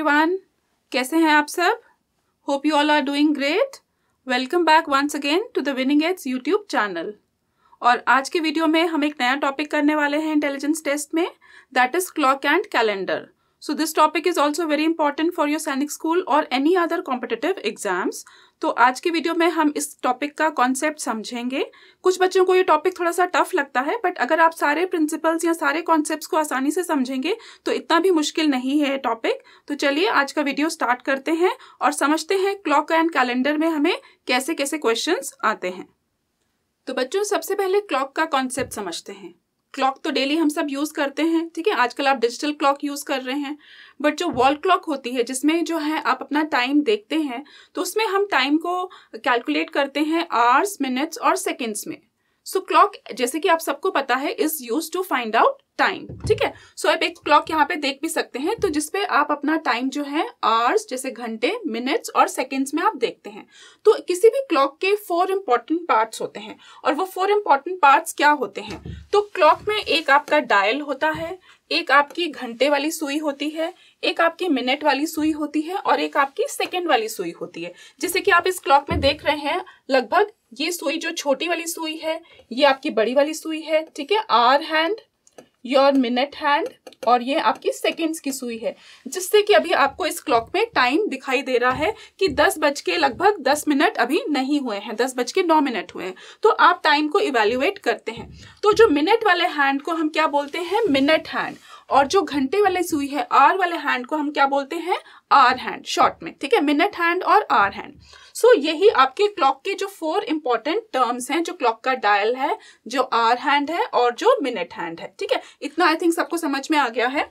Everyone कैसे हैं आप सब hope you all are doing great welcome back once again to the winning eights YouTube channel और आज के वीडियो में हम एक नया टॉपिक करने वाले हैं इंटेलिजेंस टेस्ट में that is clock and calendar so this topic is also very important for your Sainik school और एनी अदर कॉम्पिटेटिव एग्जाम्स तो आज के वीडियो में हम इस टॉपिक का कॉन्सेप्ट समझेंगे कुछ बच्चों को ये टॉपिक थोड़ा सा टफ लगता है बट अगर आप सारे प्रिंसिपल्स या सारे कॉन्सेप्ट को आसानी से समझेंगे तो इतना भी मुश्किल नहीं है टॉपिक तो चलिए आज का वीडियो स्टार्ट करते हैं और समझते हैं क्लॉक एंड कैलेंडर में हमें कैसे कैसे क्वेश्चन आते हैं तो बच्चों सबसे पहले क्लॉक का कॉन्सेप्ट समझते हैं क्लॉक तो डेली हम सब यूज़ करते हैं ठीक है आजकल आप डिजिटल क्लॉक यूज़ कर रहे हैं बट जो वॉल क्लॉक होती है जिसमें जो है आप अपना टाइम देखते हैं तो उसमें हम टाइम को कैलकुलेट करते हैं आवर्स मिनट्स और सेकेंड्स में सो so, क्लॉक जैसे कि आप सबको पता है is use to find out time ठीक है सो so, आप एक क्लॉक यहाँ पे देख भी सकते हैं तो जिसपे आप अपना टाइम जो है आवर्स जैसे घंटे मिनट्स और सेकेंड्स में आप देखते हैं तो किसी भी क्लॉक के फोर इंपॉर्टेंट पार्ट्स होते हैं और वो फोर इंपॉर्टेंट पार्ट्स क्या होते हैं तो क्लॉक में एक आपका डायल होता है एक आपकी घंटे वाली सुई होती है एक आपकी मिनट वाली सुई होती है और एक आपकी सेकेंड वाली सुई होती है जैसे कि आप इस क्लॉक में देख रहे हैं लगभग ये सुई जो छोटी वाली सुई है ये आपकी बड़ी वाली सुई है ठीक है hour hand your minute hand और ये आपकी सेकेंड्स की सुई है जिससे कि अभी आपको इस क्लॉक में टाइम दिखाई दे रहा है कि दस बज के लगभग दस मिनट अभी नहीं हुए हैं दस बज के नौ मिनट हुए हैं तो आप टाइम को इवेल्युएट करते हैं तो जो मिनट वाले हैंड को हम क्या बोलते हैं मिनट हैंड और जो घंटे वाले सुई है आर वाले हैंड को हम क्या बोलते हैं आर हैंड शॉर्ट में ठीक है मिनट हैंड और आर हैंड सो so, यही आपके क्लॉक के जो फोर इंपॉर्टेंट टर्म्स हैं जो क्लॉक का डायल है जो आर हैंड है और जो मिनट हैंड है ठीक है इतना आई थिंक सबको समझ में आ गया है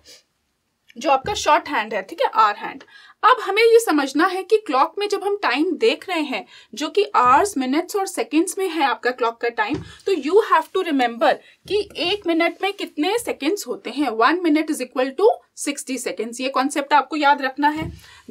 जो आपका शॉर्ट हैंड है ठीक है आर हैंड अब हमें ये समझना है कि क्लॉक में जब हम टाइम देख रहे हैं जो कि आवर्स मिनट्स और सेकंड्स में है आपका क्लॉक का टाइम तो यू हैव टू रिमेंबर कि एक मिनट में कितने सेकंड्स होते हैं one minute is equal to sixty seconds ये कॉन्सेप्ट आपको याद रखना है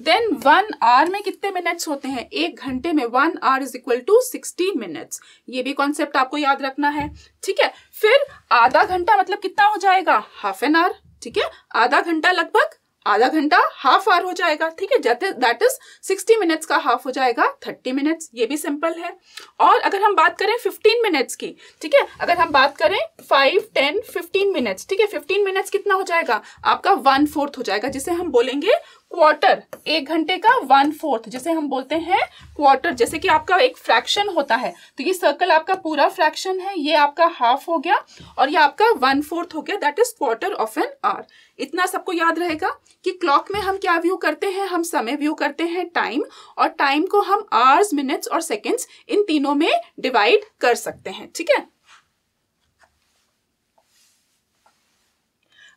देन वन आवर में कितने मिनट्स होते हैं एक घंटे में one hour is equal to sixty minutes ये भी कॉन्सेप्ट आपको याद रखना है ठीक है फिर आधा घंटा मतलब कितना हो जाएगा हाफ एन आवर ठीक है आधा घंटा लगभग आधा घंटा हाफ आवर हो जाएगा ठीक है दैट इज 60 मिनट्स का हाफ हो जाएगा 30 मिनट्स ये भी सिंपल है और अगर हम बात करें 15 मिनट्स की ठीक है अगर हम बात करें 5, 10, 15 मिनट्स ठीक है 15 मिनट्स कितना हो जाएगा आपका वन फोर्थ हो जाएगा जिसे हम बोलेंगे क्वार्टर एक घंटे का वन फोर्थ जैसे हम बोलते हैं क्वार्टर जैसे कि आपका एक फ्रैक्शन होता है तो ये सर्कल आपका पूरा फ्रैक्शन है ये आपका हाफ हो गया और ये आपका वन फोर्थ हो गया that is quarter of an hour इतना सबको याद रहेगा कि क्लॉक में हम क्या व्यू करते हैं हम समय व्यू करते हैं टाइम और टाइम को हम आवर्स मिनट्स और सेकेंड्स इन तीनों में डिवाइड कर सकते हैं ठीक है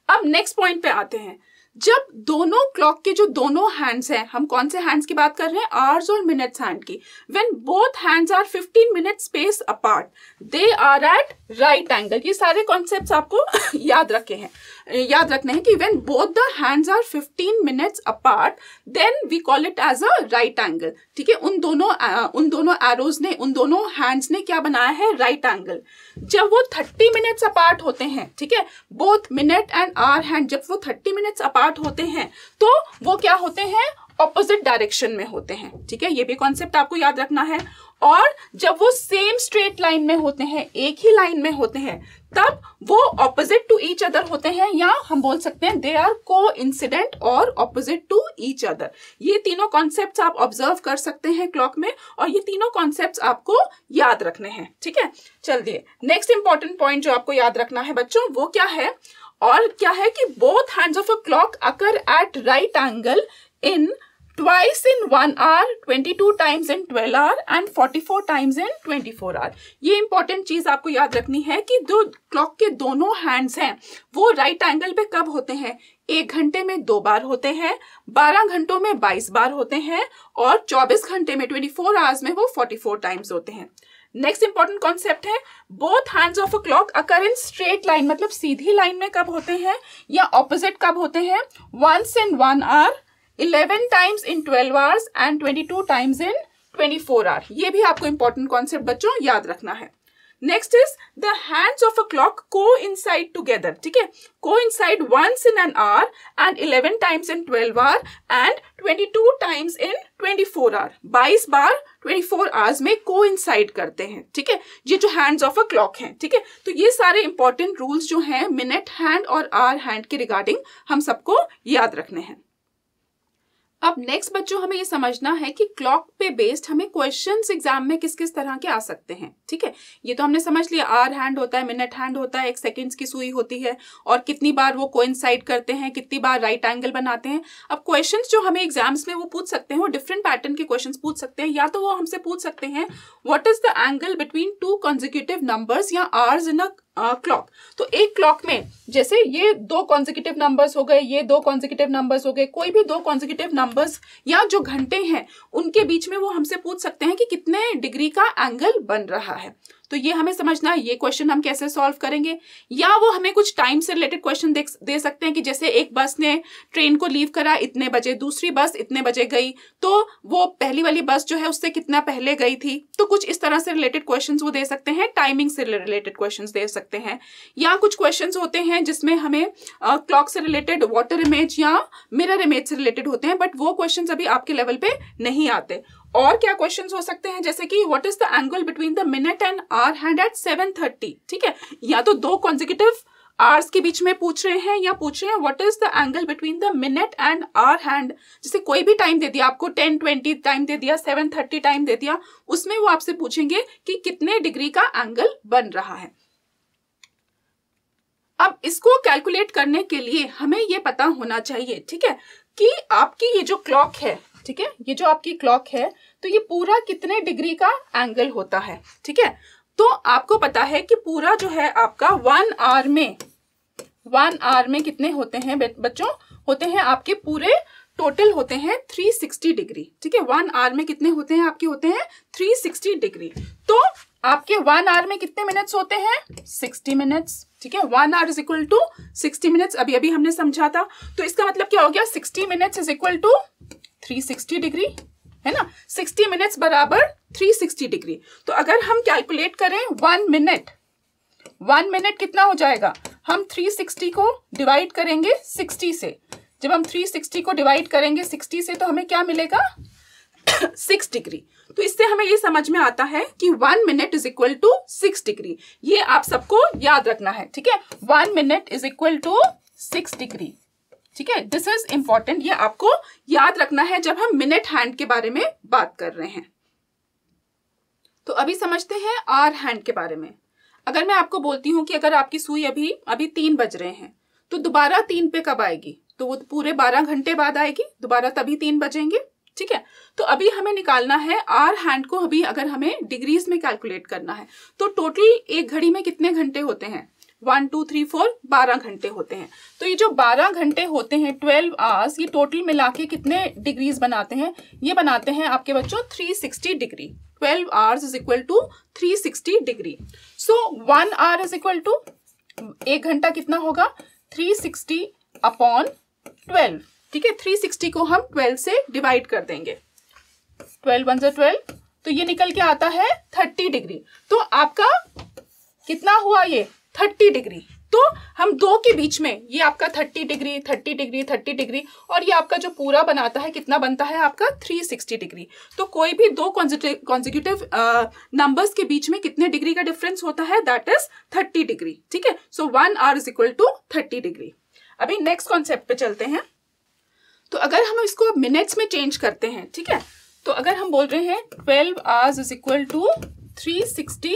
अब नेक्स्ट पॉइंट पे आते हैं जब दोनों क्लॉक के जो दोनों हैंड्स हैं हम कौन से हैंड्स की बात कर रहे हैं आवर्स और मिनट्स हैंड की when both hands are 15 minute space apart they are at right angle ये सारे कॉन्सेप्ट आपको याद रखे हैं याद रखना है कि when both the hands are 15 minutes apart then we call it as a right angle ठीक है उन दोनों उन दोनों एरोज ने उन दोनों हैंड्स ने क्या बनाया है राइट right एंगल जब वो 30 मिनट्स अपार्ट होते हैं ठीक है both minute and hour hand जब वो 30 मिनट्स अपार्ट होते हैं तो वो क्या होते हैं ऑपोजिट डायरेक्शन में होते हैं ठीक है ये भी कॉन्सेप्ट आपको याद रखना है और जब वो सेम स्ट्रेट लाइन में होते हैं एक ही लाइन में होते हैं तब वो ऑपोजिट टू ईच अदर होते हैं या हम बोल सकते हैं दे आर को इंसिडेंट और ऑपोजिट टू ईच अदर ये तीनों कॉन्सेप्ट आप ऑब्जर्व कर सकते हैं क्लॉक में और ये तीनों कॉन्सेप्ट आपको याद रखने हैं ठीक है चलिए नेक्स्ट इंपॉर्टेंट पॉइंट जो आपको याद रखना है बच्चों वो क्या है और क्या है कि both hands of a clock occur at right angle in twice in one hour twenty two times in twelve hour and forty four times in twenty four hour ये इंपॉर्टेंट चीज आपको याद रखनी है कि जो क्लॉक के दोनों हैंड्स हैं वो राइट right एंगल पे कब होते हैं एक घंटे में दो बार होते हैं बारह घंटों में बाईस बार होते हैं और चौबीस घंटे में ट्वेंटी फोर आवर्स में वो फोर्टी फोर टाइम्स होते हैं नेक्स्ट इंपॉर्टेंट कॉन्सेप्ट है both hands of a clock occur in straight line मतलब सीधी लाइन में कब होते हैं या ऑपोजिट कब होते हैं once in one hour 11 times in 12 hours and 22 times in 24 hour ये भी आपको इंपॉर्टेंट कॉन्सेप्ट बच्चों याद रखना है next is the hands of a clock coincide together ठीक है coincide once in an hour and 11 times in 12 hour and 22 times in 24 hour 22 बार 24 आवर्स में को इनसाइड करते हैं ठीक है ये जो हैंड्स ऑफ अ क्लॉक हैं ठीक है तो ये सारे इंपॉर्टेंट रूल्स जो हैं मिनट हैंड और आवर हैंड के रिगार्डिंग हम सबको याद रखने हैं अब नेक्स्ट बच्चों हमें ये समझना है कि क्लॉक पे बेस्ड हमें क्वेश्चंस एग्जाम में किस किस तरह के आ सकते हैं ठीक है ये तो हमने समझ लिया आर हैंड होता है मिनट हैंड होता है एक सेकंड्स की सुई होती है और कितनी बार वो कोइंसाइड करते हैं कितनी बार राइट right एंगल बनाते हैं अब क्वेश्चंस जो हमें एग्जाम्स में वो पूछ सकते हैं वो डिफरेंट पैटर्न के क्वेश्चन पूछ सकते हैं या तो वो हमसे पूछ सकते हैं what is the angle between two consecutive numbers या आर्स इन अ क्लॉक तो एक क्लॉक में जैसे ये दो कॉन्जिकटिव नंबर्स हो गए ये दो कॉन्जिकेटिव नंबर्स हो गए कोई भी दो कॉन्जिकटिव नंबर्स या जो घंटे हैं उनके बीच में वो हमसे पूछ सकते हैं कि कितने डिग्री का एंगल बन रहा है तो ये हमें समझना है ये क्वेश्चन हम कैसे सॉल्व करेंगे या वो हमें कुछ टाइम से रिलेटेड क्वेश्चन दे सकते हैं कि जैसे एक बस ने ट्रेन को लीव करा इतने बजे दूसरी बस इतने बजे गई तो वो पहली वाली बस जो है उससे कितना पहले गई थी तो कुछ इस तरह से रिलेटेड क्वेश्चन वो दे सकते हैं टाइमिंग से रिलेटेड क्वेश्चन दे सकते हैं या कुछ क्वेश्चन होते हैं जिसमें हमें क्लॉक से रिलेटेड वाटर इमेज या मिरर इमेज से रिलेटेड होते हैं बट वो क्वेश्चन अभी आपके लेवल पे नहीं आते और क्या क्वेश्चन हो सकते हैं जैसे कि what is the angle between the minute and hour hand at seven thirty ठीक है या तो दो कॉन्जिकेटिव आर्स के बीच में पूछ रहे हैं या पूछ रहे हैं what is the angle between the minute and hour hand जैसे कोई भी टाइम दे दिया आपको टेन ट्वेंटी टाइम दे दिया सेवन थर्टी टाइम दे दिया उसमें वो आपसे पूछेंगे कि कितने डिग्री का एंगल बन रहा है अब इसको कैलकुलेट करने के लिए हमें ये पता होना चाहिए ठीक है कि आपकी ये जो क्लॉक है ठीक है ये जो आपकी क्लॉक है तो ये पूरा कितने डिग्री का एंगल होता है ठीक है तो आपको पता है कि पूरा जो है आपका वन आर में वन आर में कितने होते हैं बच्चों होते हैं आपके पूरे टोटल होते हैं 360 डिग्री ठीक है वन आर में कितने होते हैं आपके होते हैं 360 डिग्री तो आपके वन आर में कितने मिनट्स होते हैं 60 मिनट्स ठीक है one hour is equal to 60 minutes अभी अभी हमने समझा था तो इसका मतलब क्या हो गया 60 minutes is equal to 360 degree है ना 60 मिनट्स बराबर 360 डिग्री तो अगर हम कैलकुलेट करें वन मिनट वन मिनट कितना हो जाएगा हम 360 को डिवाइड करेंगे 60 से जब हम 360 को डिवाइड करेंगे 60 से तो हमें क्या मिलेगा सिक्स डिग्री तो इससे हमें ये समझ में आता है कि one minute is equal to six degree ये आप सबको याद रखना है ठीक है one minute is equal to six degree ठीक है दिस इज इंपॉर्टेंट ये आपको याद रखना है जब हम मिनट हैंड के बारे में बात कर रहे हैं तो अभी समझते हैं आर हैंड के बारे में अगर मैं आपको बोलती हूँ कि अगर आपकी सुई अभी अभी तीन बज रहे हैं तो दोबारा तीन पे कब आएगी तो वो पूरे बारह घंटे बाद आएगी दोबारा तभी तीन बजेंगे ठीक है तो अभी हमें निकालना है आर हैंड को अभी अगर हमें डिग्रीज में कैलकुलेट करना है तो टोटल एक घड़ी में कितने घंटे होते हैं वन टू थ्री फोर बारह घंटे होते हैं तो ये जो बारह घंटे होते हैं ट्वेल्व आवर्स ये टोटल मिला के कितने डिग्रीज बनाते हैं ये बनाते हैं आपके बच्चों three sixty degree twelve hours is equal to three sixty degree so one hour is equal to एक घंटा कितना होगा थ्री सिक्सटी अपॉन ट्वेल्व ठीक है थ्री सिक्सटी को हम ट्वेल्व से डिवाइड कर देंगे ट्वेल्व वन जो ट्वेल्व तो ये निकल के आता है थर्टी डिग्री तो आपका कितना हुआ ये थर्टी डिग्री तो हम दो के बीच में ये आपका thirty degree thirty degree thirty degree और ये आपका जो पूरा बनाता है कितना बनता है आपका थ्री सिक्सटी डिग्री तो कोई भी दो कॉन्जिक्यूटिव नंबर्स के बीच में कितने डिग्री का डिफरेंस होता है दैट इज थर्टी डिग्री ठीक है so one hour is equal to thirty degree अभी नेक्स्ट कॉन्सेप्ट पे चलते हैं तो अगर हम इसको मिनट्स में चेंज करते हैं ठीक है तो अगर हम बोल रहे हैं twelve hours is equal to three sixty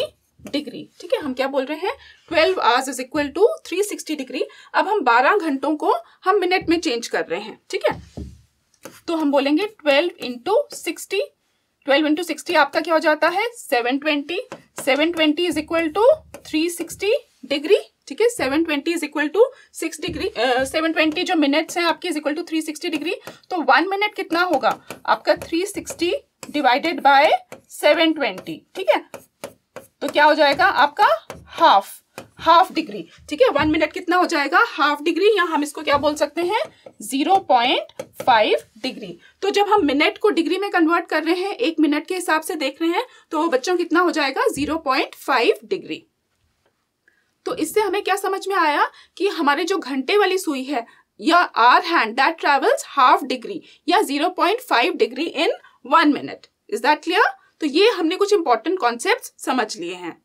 degree ठीक है हम क्या बोल रहे हैं 12 hours is equal to 360 degree अब हम 12 घंटों को हम मिनट में चेंज कर रहे हैं ठीक है तो हम बोलेंगे 12 into sixty twelve into sixty आपका क्या हो जाता है seven twenty seven twenty is equal to three sixty degree ठीक है seven twenty is equal to six degree seven twenty जो मिनट्स हैं आपके is equal to three sixty degree तो वन मिनट कितना होगा आपका three sixty divided by seven twenty ठीक है तो क्या हो जाएगा आपका हाफ हाफ डिग्री ठीक है वन मिनट कितना हो जाएगा हाफ डिग्री या हम इसको क्या बोल सकते हैं जीरो पॉइंट फाइव डिग्री तो जब हम मिनट को डिग्री में कन्वर्ट कर रहे हैं एक मिनट के हिसाब से देख रहे हैं तो बच्चों कितना हो जाएगा जीरो पॉइंट फाइव डिग्री तो इससे हमें क्या समझ में आया कि हमारे जो घंटे वाली सुई है या hour hand that travels half degree या zero point five degree in one minute is that clear तो ये हमने कुछ इंपॉर्टेंट कॉन्सेप्ट समझ लिए हैं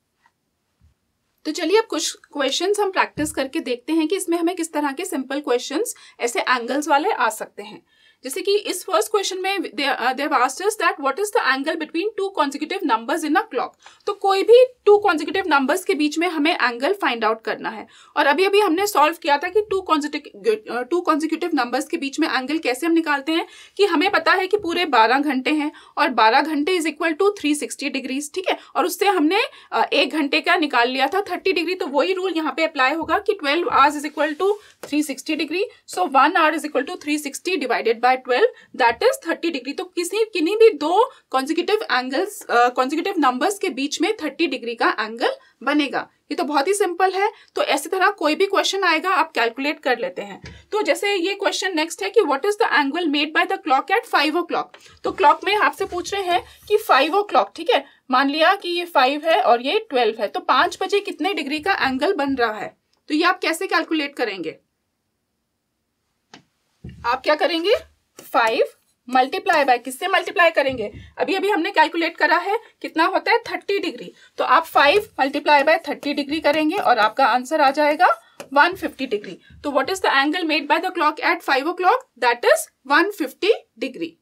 तो चलिए अब कुछ क्वेश्चंस हम प्रैक्टिस करके देखते हैं कि इसमें हमें किस तरह के सिंपल क्वेश्चंस ऐसे एंगल्स वाले आ सकते हैं जैसे कि इस फर्स्ट क्वेश्चन में they've asked us that what is the angle between two consecutive numbers in a clock तो कोई भी टू कॉन्जिक्यूटिव नंबर्स के बीच में हमें एंगल फाइंड आउट करना है और अभी अभी हमने सॉल्व किया था कि टू टू कॉन्जिक्यूटिव नंबर्स के बीच में एंगल कैसे हम निकालते हैं कि हमें पता है कि पूरे बारह घंटे हैं और बारह घंटे is equal to three sixty degrees ठीक है और उससे हमने uh, एक घंटे का निकाल लिया था थर्टी डिग्री तो वही रूल यहाँ पे अप्लाई होगा कि twelve hours is equal to three degree so one hour is equal to three divided by by twelve that is thirty degree तो किसी किन्हीं भी दो कॉन्जिक्यूटिव एंगल्स कॉन्जिक्यूटिव नंबर्स के बीच में थर्टी डिग्री का एंगल बनेगा ये तो बहुत ही सिंपल है तो ऐसी तरह कोई भी क्वेश्चन आएगा आप कैलकुलेट कर लेते हैं तो जैसे ये क्वेश्चन नेक्स्ट है कि what is the angle made by the clock at five o'clock तो क्लॉक में आपसे पूछ रहे हैं कि फाइव ओ क्लॉक ठीक है मान लिया कि ये फाइव है और ये ट्वेल्व है तो पांच बजे कितने डिग्री का एंगल बन रहा है तो ये आप कैसे कैलकुलेट करेंगे आप क्या करेंगे फाइव मल्टीप्लाई बाय किससे मल्टीप्लाई करेंगे अभी अभी हमने कैलकुलेट करा है कितना होता है थर्टी डिग्री तो आप five multiply by thirty degree करेंगे और आपका आंसर आ जाएगा 150 डिग्री तो what is the angle made by the clock at five o'clock that is 150 degree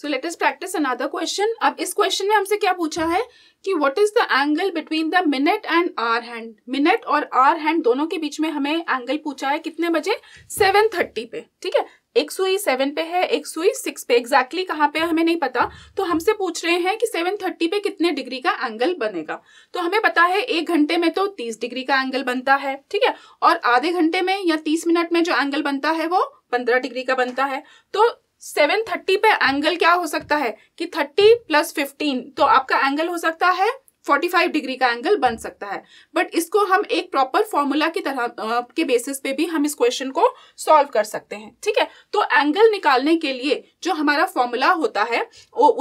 so let is practice another question अब इस क्वेश्चन में हमसे क्या पूछा है कि what is the angle between the minute and hour hand minute और hour hand दोनों के बीच में हमें एंगल पूछा है कितने बजे 7:30 पे ठीक है एक सुई सेवन पे है एक सुई सिक्स पे एग्जैक्टली exactly कहाँ पे हमें नहीं पता तो हमसे पूछ रहे हैं कि सेवन थर्टी पे कितने डिग्री का एंगल बनेगा तो हमें पता है एक घंटे में तो तीस डिग्री का एंगल बनता है ठीक है और आधे घंटे में या तीस मिनट में जो एंगल बनता है वो पंद्रह डिग्री का बनता है तो सेवन थर्टी पे एंगल क्या हो सकता है कि थर्टी प्लस फिफ्टीन तो आपका एंगल हो सकता है 45 डिग्री का एंगल बन सकता है बट इसको हम एक प्रॉपर फॉर्मूला की तरह के बेसिस पे भी हम इस क्वेश्चन को सॉल्व कर सकते हैं ठीक है तो एंगल निकालने के लिए जो हमारा फॉर्मूला होता है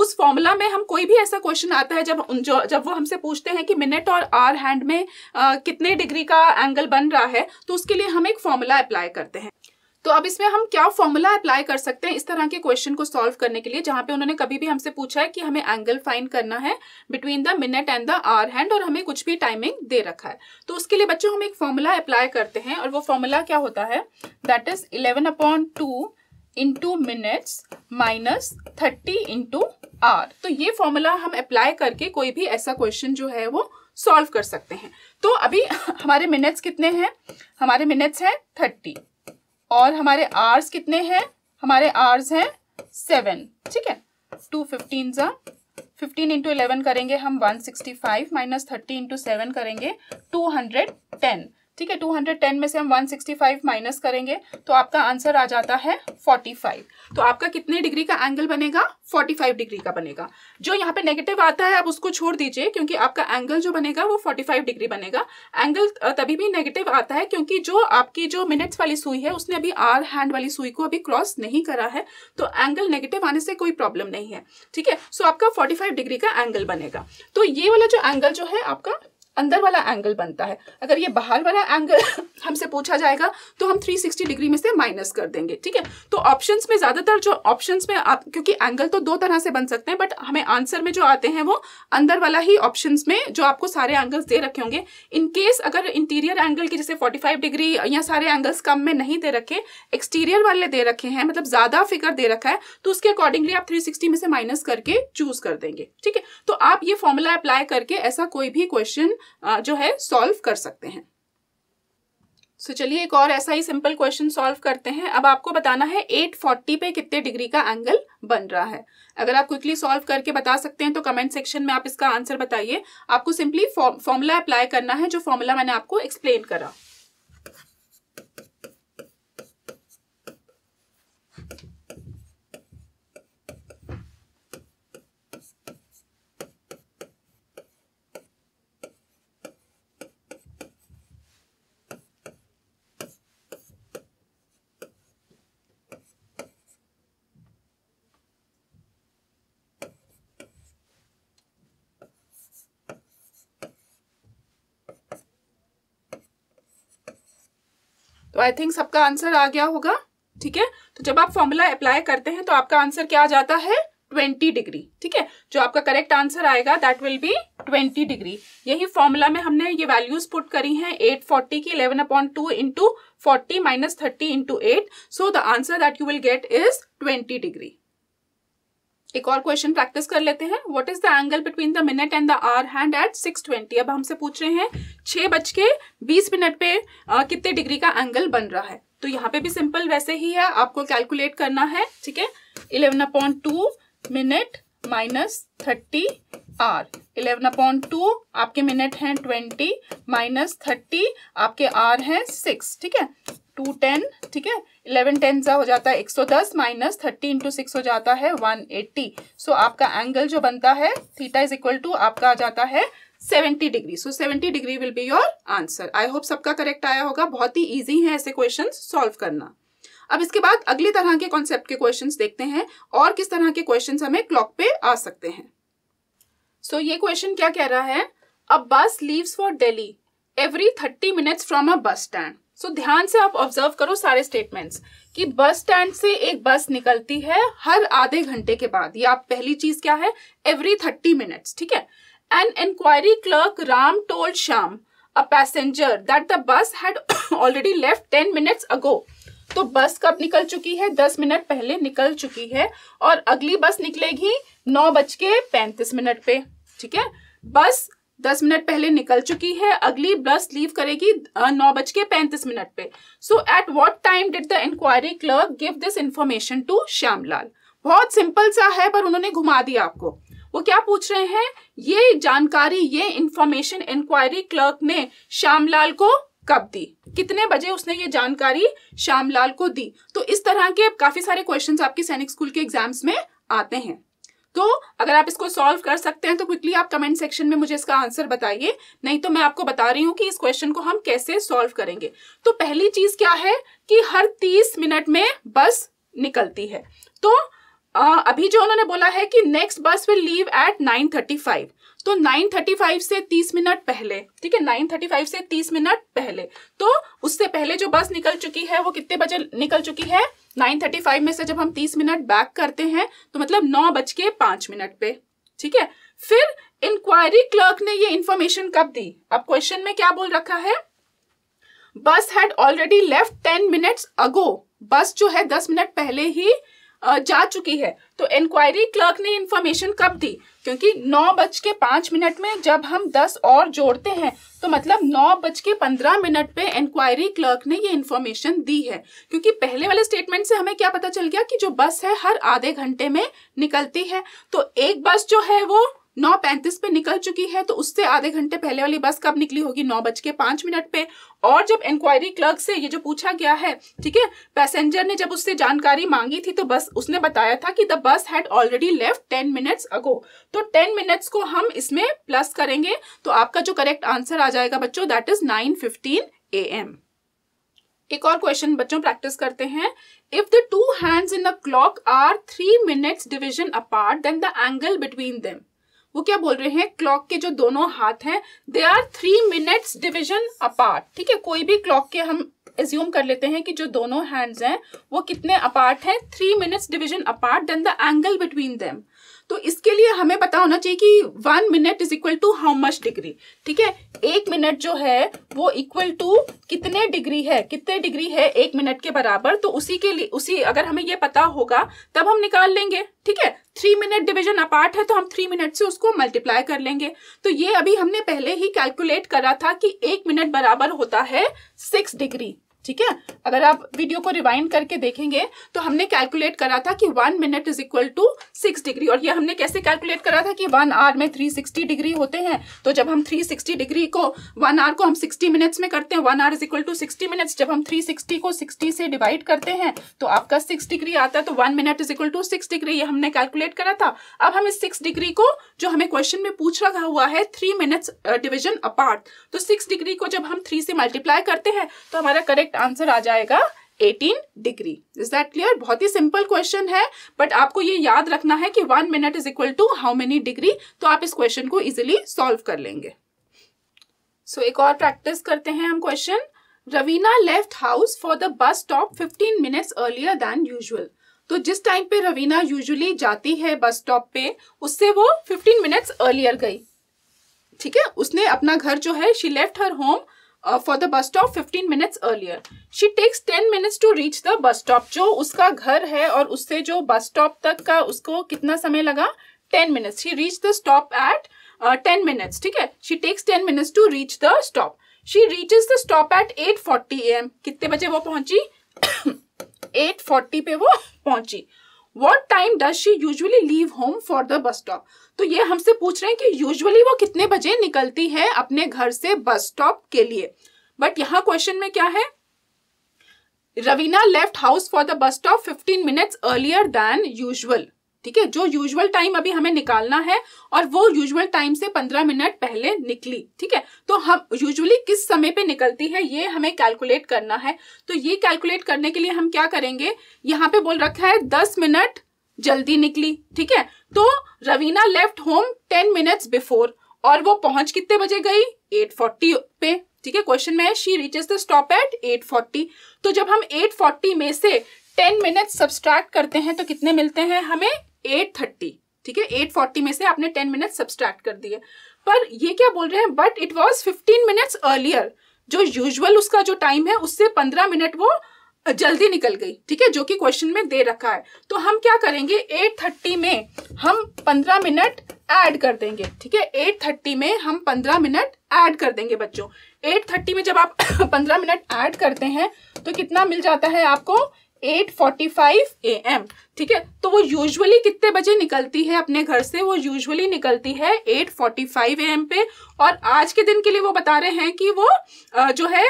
उस फॉर्मूला में हम कोई भी ऐसा क्वेश्चन आता है जब जो, जब वो हमसे पूछते हैं कि मिनट और आर हैंड में आ, कितने डिग्री का एंगल बन रहा है तो उसके लिए हम एक फॉर्मूला अप्लाई करते हैं तो अब इसमें हम क्या फॉर्मूला अप्लाई कर सकते हैं इस तरह के क्वेश्चन को सॉल्व करने के लिए जहां पे उन्होंने कभी भी हमसे पूछा है कि हमें एंगल फाइन करना है between the minute and the hour hand और हमें कुछ भी टाइमिंग दे रखा है तो उसके लिए बच्चों हम एक फॉर्मूला अप्लाई करते हैं और वो फॉर्मूला क्या होता है that is eleven upon two into minutes minus thirty into hour तो ये फॉर्मूला हम अप्लाई करके कोई भी ऐसा क्वेश्चन जो है वो सॉल्व कर सकते हैं तो अभी हमारे मिनट्स कितने हैं हमारे मिनट्स हैं थर्टी और हमारे आर्स कितने हैं हमारे आर्स हैं सेवन ठीक है टू फिफ्टीन ज़ा फिफ्टीन इंटू इलेवन करेंगे हम one sixty five minus thirty into seven करेंगे टू हंड्रेड टेन ठीक है 210 में से हम 165 माइनस करेंगे तो आपका आंसर आ जाता है 45 तो आपका कितने डिग्री का एंगल बनेगा 45 डिग्री का बनेगा जो यहाँ पे नेगेटिव आता है आप उसको छोड़ दीजिए क्योंकि आपका एंगल जो बनेगा वो 45 डिग्री बनेगा एंगल तभी भी नेगेटिव आता है क्योंकि जो आपकी जो मिनट्स वाली सुई है उसने अभी आर हैंड वाली सुई को अभी क्रॉस नहीं करा है तो एंगल नेगेटिव आने से कोई प्रॉब्लम नहीं है ठीक है सो आपका फोर्टी डिग्री का एंगल बनेगा तो ये वाला जो एंगल जो है आपका अंदर वाला एंगल बनता है अगर ये बाहर वाला एंगल हमसे पूछा जाएगा तो हम 360 डिग्री में से माइनस कर देंगे ठीक है तो ऑप्शंस में ज़्यादातर जो ऑप्शंस में आप क्योंकि एंगल तो दो तरह से बन सकते हैं बट हमें आंसर में जो आते हैं वो अंदर वाला ही ऑप्शंस में जो आपको सारे एंगल्स दे रखे होंगे इनकेस अगर इंटीरियर एंगल के जैसे फोर्टी डिग्री या सारे एंगल्स कम में नहीं दे रखे एक्सटीरियर वाले दे रखे हैं मतलब ज़्यादा फिगर दे रखा है तो उसके अकॉर्डिंगली आप थ्री में से माइनस करके चूज कर देंगे ठीक है तो आप ये फॉर्मूला अप्लाई करके ऐसा कोई भी क्वेश्चन जो है सॉल्व कर सकते हैं सो so, चलिए एक और ऐसा ही सिंपल क्वेश्चन सॉल्व करते हैं अब आपको बताना है 840 पे कितने डिग्री का एंगल बन रहा है अगर आप क्विकली सॉल्व करके बता सकते हैं तो कमेंट सेक्शन में आप इसका आंसर बताइए आपको सिंपली फॉर्मूला अप्लाई करना है जो फॉर्मूला मैंने आपको एक्सप्लेन करा आई थिंक सबका आंसर आ गया होगा ठीक है तो जब आप फॉर्मूला अप्लाई करते हैं तो आपका आंसर क्या आ जाता है ट्वेंटी डिग्री ठीक है जो आपका करेक्ट आंसर आएगा that will be twenty degree यही फॉर्मूला में हमने ये वैल्यूज पुट करी हैं एट फोर्टी की eleven upon two into forty minus thirty into eight so the answer that you will get is twenty degree एक और क्वेश्चन प्रैक्टिस कर लेते हैं what is the angle between the minute and the hour hand at twenty अब हमसे पूछ रहे हैं छह बज के बीस मिनट पे आ, कितने डिग्री का एंगल बन रहा है तो यहाँ पे भी सिंपल वैसे ही है आपको कैलकुलेट करना है ठीक है eleven upon two minute minus thirty hour eleven upon two आपके मिनट हैं ट्वेंटी माइनस थर्टी आपके आर हैं सिक्स ठीक है टू टेन ठीक है इलेवन टेन सा हो जाता है एक सौ दस माइनस थर्टी इंटू सिक्स हो जाता है वन एट्टी सो आपका एंगल जो बनता है थीटा इज इक्वल टू आपका आ जाता है seventy degree so seventy degree will be your answer I hope सबका करेक्ट आया होगा बहुत ही ईजी है ऐसे क्वेश्चन सॉल्व करना अब इसके बाद अगली तरह के कॉन्सेप्ट के क्वेश्चन देखते हैं और किस तरह के क्वेश्चन हमें क्लॉक पे आ सकते हैं सो so, ये क्वेश्चन क्या कह रहा है a bus leaves for Delhi every thirty minutes from a bus stand so so, ध्यान से आप ऑब्जर्व करो सारे स्टेटमेंट्स कि बस स्टैंड से एक बस निकलती है हर आधे घंटे के बाद ये आप पहली चीज क्या है एवरी थर्टी मिनट्स ठीक है an enquiry clerk Ram told Shyam a passenger that the bus had already left ten minutes ago तो बस कब निकल चुकी है दस मिनट पहले निकल चुकी है और अगली बस निकलेगी नौ बज के पैंतीस मिनट पे ठीक है बस दस मिनट पहले निकल चुकी है अगली बस लीव करेगी नौ बज के पैंतीस मिनट पे so at what time did the enquiry clerk give this information to Shyamlal बहुत सिंपल सा है पर उन्होंने घुमा दिया आपको वो क्या पूछ रहे हैं ये जानकारी ये इंफॉर्मेशन इंक्वायरी क्लर्क ने श्यामलाल को कब दी कितने बजे उसने ये जानकारी श्यामलाल को दी तो इस तरह के काफी सारे क्वेश्चंस आपके सैनिक स्कूल के एग्जाम्स में आते हैं तो अगर आप इसको सॉल्व कर सकते हैं तो क्विकली आप कमेंट सेक्शन में मुझे इसका आंसर बताइए नहीं तो मैं आपको बता रही हूं कि इस क्वेश्चन को हम कैसे सॉल्व करेंगे तो पहली चीज क्या है कि हर तीस मिनट में बस निकलती है तो अभी जो उन्होंने बोला है कि नेक्स्ट बस विल लीव एट 9:35 तो 9:35 से 30 मिनट पहले ठीक है 9:35 से 30 मिनट पहले तो उससे पहले जो बस निकल चुकी है वो कितने बजे निकल चुकी है 9:35 में से जब हम 30 मिनट बैक करते हैं तो मतलब नौ बज के पांच मिनट पे ठीक है फिर इंक्वायरी क्लर्क ने ये इंफॉर्मेशन कब दी अब क्वेश्चन में क्या बोल रखा है bus had already left ten minutes ago bus जो है दस मिनट पहले ही जा चुकी है तो इंक्वायरी क्लर्क ने इन्फॉर्मेशन कब दी क्योंकि नौ बज के पाँच मिनट में जब हम दस और जोड़ते हैं तो मतलब नौ बज के पंद्रह मिनट पे इंक्वायरी क्लर्क ने ये इन्फॉर्मेशन दी है क्योंकि पहले वाले स्टेटमेंट से हमें क्या पता चल गया कि जो बस है हर आधे घंटे में निकलती है तो एक बस जो है वो नौ पैंतीस पे निकल चुकी है तो उससे आधे घंटे पहले वाली बस कब निकली होगी नौ बज के पांच मिनट पे और जब इंक्वायरी क्लर्क से ये जो पूछा गया है ठीक है पैसेंजर ने जब उससे जानकारी मांगी थी तो बस उसने बताया था कि the bus had already left ten minutes ago तो टेन मिनट्स को हम इसमें प्लस करेंगे तो आपका जो करेक्ट आंसर आ जाएगा बच्चों that is nine fifteen A M एक और क्वेश्चन बच्चों प्रैक्टिस करते हैं if the two hands in a clock are three minutes division apart then the angle between them वो क्या बोल रहे हैं क्लॉक के जो दोनों हाथ हैं they are three minutes division apart ठीक है कोई भी क्लॉक के हम एज्यूम कर लेते हैं कि जो दोनों हैंड्स हैं वो कितने अपार्ट हैं three minutes division apart then the angle between them तो इसके लिए हमें पता होना चाहिए कि one minute is equal to how much degree ठीक है एक मिनट जो है वो इक्वल टू कितने डिग्री है कितने डिग्री है एक मिनट के बराबर तो उसी के लिए उसी अगर हमें ये पता होगा तब हम निकाल लेंगे ठीक है थ्री मिनट डिविजन अपार्ट है तो हम थ्री मिनट से उसको मल्टीप्लाई कर लेंगे तो ये अभी हमने पहले ही कैलकुलेट करा था कि एक मिनट बराबर होता है सिक्स डिग्री ठीक है अगर आप वीडियो को रिवाइंड करके देखेंगे तो हमने कैलकुलेट करा था कि one minute is equal to six degree और ये हमने कैसे कैलकुलेट करा था कि वन आवर में थ्री सिक्सटी डिग्री होते हैं तो जब हम थ्री सिक्सटी डिग्री को वन आवर को हम सिक्सटी मिनट्स में करते हैं one hour is equal to sixty minutes जब हम थ्री सिक्सटी को सिक्सटी से डिवाइड करते हैं तो आपका सिक्स डिग्री आता है तो one minute is equal to six degree ये हमने कैलकुलेट करा था अब हम इस सिक्स डिग्री को जो हमें क्वेश्चन में पूछ रखा हुआ है थ्री मिनट्स डिविजन अपार्ट तो सिक्स डिग्री को जब हम थ्री से मल्टीप्लाई करते हैं तो हमारा करेक्ट करेक्ट आंसर आ जाएगा 18 डिग्री इज दैट क्लियर बहुत ही सिंपल क्वेश्चन है बट आपको ये याद रखना है कि one minute is equal to how many degree तो आप इस क्वेश्चन को इजिली सॉल्व कर लेंगे सो so, एक और प्रैक्टिस करते हैं हम question Raveena left house for the bus stop 15 minutes earlier then usual तो जिस टाइम पे रवीना यूजुअली जाती है बस स्टॉप पे उससे वो 15 मिनट्स अर्लियर गई ठीक है उसने अपना घर जो है she left her home uh, for the bus stop 15 minutes earlier. She takes 10 minutes to reach the bus stop. जो उसका घर है और उससे जो bus stop तक का उसको कितना समय लगा 10 minutes. She reached the stop at uh, 10 minutes. ठीक है She takes 10 minutes to reach the stop. She reaches the stop at 8:40 a.m. कितने बजे वो पहुंची 8:40 पे वो पहुंची what time does she usually leave home for the bus stop तो ये हमसे पूछ रहे हैं कि यूजली वो कितने बजे निकलती है अपने घर से बस स्टॉप के लिए बट यहाँ क्वेश्चन में क्या है Raveena left house for the bus stop 15 minutes earlier than usual ठीक है जो यूजुअल टाइम अभी हमें निकालना है और वो यूजुअल टाइम से पंद्रह मिनट पहले निकली ठीक है तो हम यूजुअली किस समय पे निकलती है ये हमें कैलकुलेट करना है तो ये कैलकुलेट करने के लिए हम क्या करेंगे यहाँ पे बोल रखा है दस मिनट जल्दी निकली ठीक है तो Raveena left home ten minutes before और वो पहुंच कितने बजे गई एट फोर्टी पे ठीक है क्वेश्चन में she reaches the stop at eight forty तो जब हम एट फोर्टी में से टेन मिनट सब्सट्रैक्ट करते हैं तो कितने मिलते हैं हमें एट थर्टी ठीक है एट फोर्टी में से आपने टेन मिनट सब्सट्रैक्ट कर दिए पर ये क्या बोल रहे हैं but it was fifteen minutes earlier जो यूजल उसका जो टाइम है उससे पंद्रह मिनट वो जल्दी निकल गई ठीक है जो कि क्वेश्चन में दे रखा है तो हम क्या करेंगे 8:30 में हम 15 मिनट ऐड कर देंगे ठीक है 8:30 में हम 15 मिनट ऐड कर देंगे बच्चों 8:30 में जब आप 15 मिनट ऐड करते हैं तो कितना मिल जाता है आपको 8:45 एम ठीक है तो वो यूजुअली कितने बजे निकलती है अपने घर से वो यूजुअली निकलती है 8:45 फोर्टी फाइव एम पे और आज के दिन के लिए वो बता रहे हैं कि वो जो है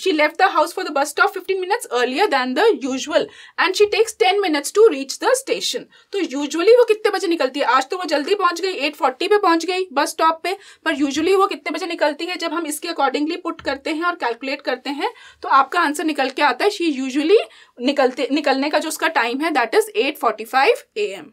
she left the house for the bus stop 15 minutes earlier than the usual and she takes 10 minutes to reach the station तो यूजुअली वो कितने बजे निकलती है आज तो वो जल्दी पहुंच गई एट फोर्टी पे पहुंच गई बस स्टॉप पे पर यूजली वो कितने बजे निकलती है जब हम इसके अकॉर्डिंगली पुट करते हैं और कैलकुलेट करते हैं तो आपका आंसर निकल के आता है शी यूजली निकलते निकलने का जो उसका टाइम है दैट इज 8:45 एम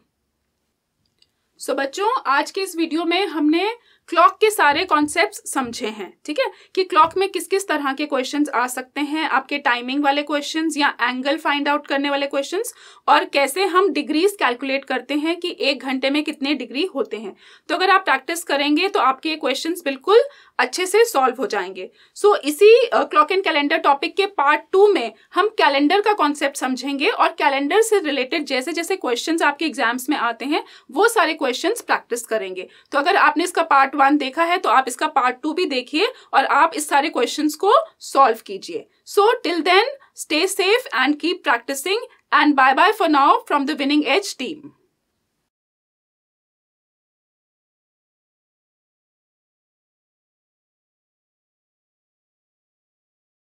सो बच्चों आज के इस वीडियो में हमने क्लॉक के सारे कॉन्सेप्ट्स समझे हैं ठीक है कि क्लॉक में किस किस तरह के क्वेश्चंस आ सकते हैं आपके टाइमिंग वाले क्वेश्चंस या एंगल फाइंड आउट करने वाले क्वेश्चंस और कैसे हम डिग्रीज कैलकुलेट करते हैं कि एक घंटे में कितने डिग्री होते हैं तो अगर आप प्रैक्टिस करेंगे तो आपके क्वेश्चंस बिल्कुल अच्छे से सॉल्व हो जाएंगे सो so, इसी क्लॉक एंड कैलेंडर टॉपिक के पार्ट टू में हम कैलेंडर का कॉन्सेप्ट समझेंगे और कैलेंडर से रिलेटेड जैसे जैसे क्वेश्चन आपके एग्जाम्स में आते हैं वो सारे क्वेश्चन प्रैक्टिस करेंगे तो अगर आपने इसका पार्ट वन देखा है तो आप इसका पार्ट टू भी देखिए और आप इस सारे क्वेश्चन को सॉल्व कीजिए so till then stay safe and keep practicing and bye bye for now from the winning edge team